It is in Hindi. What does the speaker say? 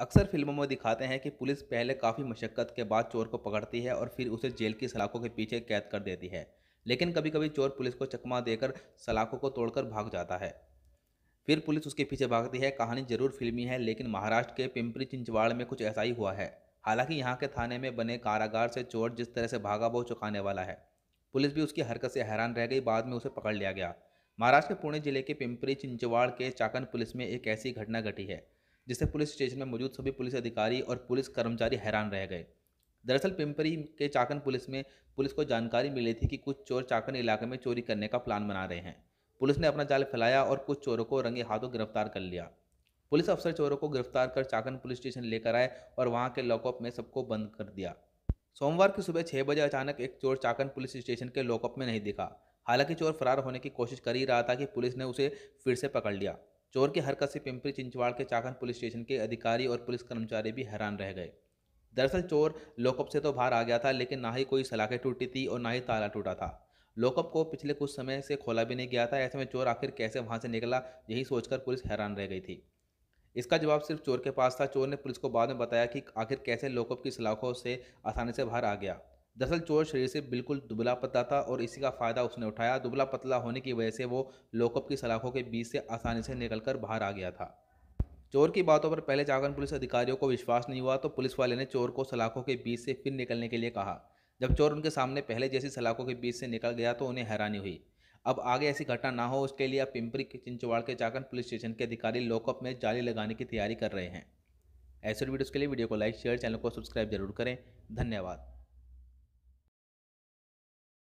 अक्सर फिल्मों में दिखाते हैं कि पुलिस पहले काफ़ी मशक्क़त के बाद चोर को पकड़ती है और फिर उसे जेल की सलाखों के पीछे कैद कर देती है लेकिन कभी कभी चोर पुलिस को चकमा देकर सलाखों को तोड़कर भाग जाता है फिर पुलिस उसके पीछे भागती है कहानी जरूर फिल्मी है लेकिन महाराष्ट्र के पिंपरी चिंचवाड़ में कुछ ऐसा ही हुआ है हालांकि यहाँ के थाने में बने कारागार से चोर जिस तरह से भागा वो चुकाने वाला है पुलिस भी उसकी हरकत से हैरान रह गई बाद में उसे पकड़ लिया गया महाराष्ट्र के पुणे जिले के पिंपरी चिंचवाड़ के चाकन पुलिस में एक ऐसी घटना घटी है जिससे पुलिस स्टेशन में मौजूद सभी पुलिस अधिकारी और पुलिस कर्मचारी हैरान रह गए दरअसल पिंपरी के चाकन पुलिस में पुलिस को जानकारी मिली थी कि कुछ चोर चाकन इलाके में चोरी करने का प्लान बना रहे हैं पुलिस ने अपना जाल फैलाया और कुछ चोरों को रंगे हाथों गिरफ्तार कर लिया पुलिस अफसर चोरों को गिरफ्तार कर चाकन पुलिस स्टेशन लेकर आए और वहां के लॉकअप में सबको बंद कर दिया सोमवार की सुबह छः बजे अचानक एक चोर चाकन पुलिस स्टेशन के लॉकअप में नहीं दिखा हालांकि चोर फरार होने की कोशिश कर ही रहा था कि पुलिस ने उसे फिर से पकड़ लिया चोर की हरकत से पिंपरी चिंचवाड़ के चाकन पुलिस स्टेशन के अधिकारी और पुलिस कर्मचारी भी हैरान रह गए दरअसल चोर लोकअप से तो बाहर आ गया था लेकिन ना ही कोई सलाखें टूटी थी और ना ही ताला टूटा था लोकअप को पिछले कुछ समय से खोला भी नहीं गया था ऐसे में चोर आखिर कैसे वहाँ से निकला यही सोचकर पुलिस हैरान रह गई थी इसका जवाब सिर्फ चोर के पास था चोर ने पुलिस को बाद में बताया कि आखिर कैसे लोकअप की सलाखों से आसानी से बाहर आ गया दरअसल चोर शरीर से बिल्कुल दुबला पतला था और इसी का फ़ायदा उसने उठाया दुबला पतला होने की वजह से वो लोकअप की सलाखों के बीच से आसानी से निकल बाहर आ गया था चोर की बातों पर पहले चाकन पुलिस अधिकारियों को विश्वास नहीं हुआ तो पुलिस वाले ने चोर को सलाखों के बीच से फिर निकलने के लिए कहा जब चोर उनके सामने पहले जैसी सलाखों के बीच से निकल गया तो उन्हें हैरानी हुई अब आगे ऐसी घटना ना हो उसके लिए अब पिंपरी चिंचवाड़ के चाकन पुलिस स्टेशन के अधिकारी लॉकअप में जाली लगाने की तैयारी कर रहे हैं ऐसे वीडियोज़ के लिए वीडियो को लाइक शेयर चैनल को सब्सक्राइब जरूर करें धन्यवाद